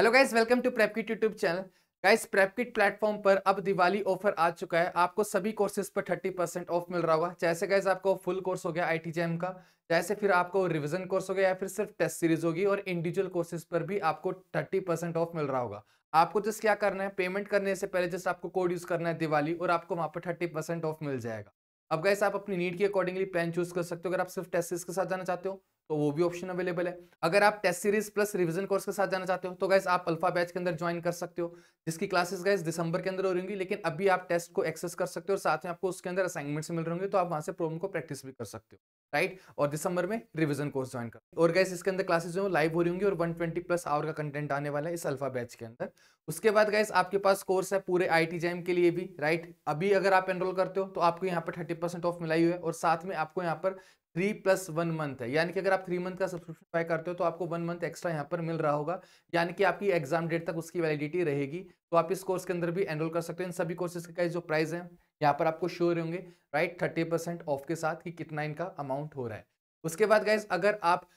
hello guys welcome to PrepKit YouTube channel guys PrepKit platform पर अब Diwali offer आ चुका है आपको सभी कोर्सेज पर थर्टी परसेंट ऑफ मिल रहा होगा जैसे गाइज आपको फुल कोर्स हो गया आई टी जैम का जैसे फिर आपको रिविजन कोर्स हो गया या फिर सिर्फ टेस्ट सीरीज होगी और इंडिविजुअल कोर्सेज पर भी आपको थर्टी परसेंट ऑफ मिल रहा होगा आपको जस्ट क्या करना है पेमेंट करने से पहले जस्ट आपको कोड यूज करना है दिवाली और आपको वहाँ पर थर्टी परसेंट ऑफ मिल जाएगा अब गैस आप अपनी नीड के अकॉर्डिंगली प्लान चूज कर सकते हो अगर आप सिर्फ टेस्ट सीरीज के साथ जाना चाहते हो तो वो भी ऑप्शन अवेलेबल है अगर आप test series plus revision course के साथ जाना चाहते हो तो गैस आप अल्फा बैच के अंदर ज्वाइन कर सकते हो जिसकी क्लासेस गैस दिसंबर के अंदर हो रही लेकिन अभी आप टेस्ट को एक्सेस कर सकते हो और साथ में आपको उसके अंदर असाइनमेंट्स मिल रहे होंगे तो आप वहां से प्रॉब्लम को प्रैक्टिस भी कर सकते हो राइट और दिसंबर में रिविजन कोर्स ज्वाइन कर और गैस इसके अंदर क्लासेज जो लाइव हो रही होंगी और वन प्लस आवर का कंटेंट आने वाला है इस अल्फा बैच के अंदर उसके बाद गैस आपके पास कोर्स है पूरे आई टी के लिए भी राइट अभी अगर आप एनरोल करते हो तो आपको यहाँ पर थर्टी ऑफ मिलाई हुई है और साथ में आपको यहाँ पर थ्री प्लस वन मंथ है यानी कि अगर आप थ्री मंथ का सब्सक्रिप्शन बाय करते हो तो आपको वन मंथ एक्स्ट्रा यहाँ पर मिल रहा होगा यानी कि आपकी एग्जाम डेट तक उसकी वैलिडिटी रहेगी तो आप इस कोर्स के अंदर भी एनरोल कर सकते हो इन सभी कोर्सेज का जो प्राइस है यहाँ पर आपको श्योर होंगे राइट थर्टी परसेंट ऑफ के साथ कि कितना इनका अमाउंट हो रहा है उसके बाद गाइज अगर आप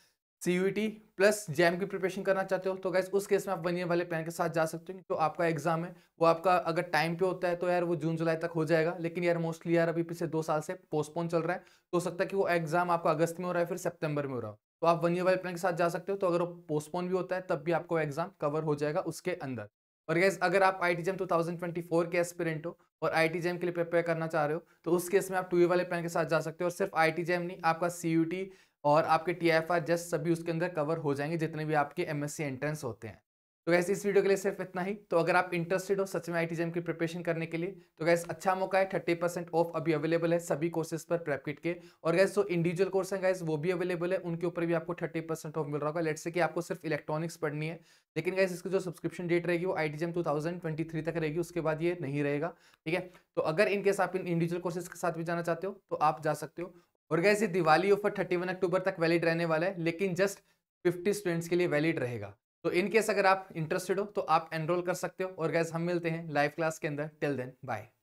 सीयूटी प्लस जैम की प्रिपरेशन करना चाहते हो तो गैस उस केस में आप वन ईयर वाले प्लान के साथ जा सकते हो जो तो आपका एग्जाम है वो आपका अगर टाइम पे होता है तो यार वो जून जुलाई तक हो जाएगा लेकिन यार मोस्टली यार अभी पिछले दो साल से पोस्टपोन चल रहा है तो हो सकता है कि वो एग्जाम आपका अगस्त में हो रहा है फिर सेप्टेम्बर में हो रहा हो तो आप वन ईयर वाले प्लान के साथ जा सकते हो तो अगर वो पोस्टपोन भी होता है तब भी आपको एग्जाम कवर हो जाएगा उसके अंदर और गैस अगर आप I T JAM two thousand twenty four के एस्पिरेंट हो और आई टी जेम के लिए प्रिपेयर करना चाह रहे हो तो उस केस में आप टू वाले प्लान के साथ जा सकते हो और सिर्फ आई टी जेम नहीं आपका सी यू टी और आपके टी एफ आर जस्ट सभी उसके अंदर कवर हो जाएंगे जितने भी आपके एम एस सी एंट्रेंस होते हैं तो वैसे इस वीडियो के लिए सिर्फ इतना ही तो अगर आप इंटरेस्टेड हो सच में आई की प्रिपरेशन करने के लिए तो गैस अच्छा मौका है थर्टी परसेंट ऑफ अभी अवेलेबल है सभी कोर्सेज पर प्रैपकिट के और गैस जो इंडिविजुअल कोर्स हैं गैस वो भी अवेलेबल है उनके ऊपर भी आपको थर्टी परसेंट ऑफ मिल रहा होगा लेट से कि आपको सिर्फ इलेक्ट्रॉनिक्स पढ़नी है लेकिन गैस इसकी जो सब्सक्रिप्शन डेट रहेगी वो I T two thousand twenty three तक रहेगी उसके बाद ये नहीं रहेगा ठीक है तो अगर इनकेस आप इन इंडिविजुअल कोर्सेज के साथ भी जाना चाहते हो तो आप जा सकते हो और गैस ये Diwali offer thirty one October तक वैलिड रहने वाला है लेकिन जस्ट फिफ्टी स्टूडेंट्स के लिए वैलिड रहेगा तो इन केस अगर आप इंटरेस्टेड हो तो आप एनरोल कर सकते हो और गैस हम मिलते हैं लाइव क्लास के अंदर टिल देन बाय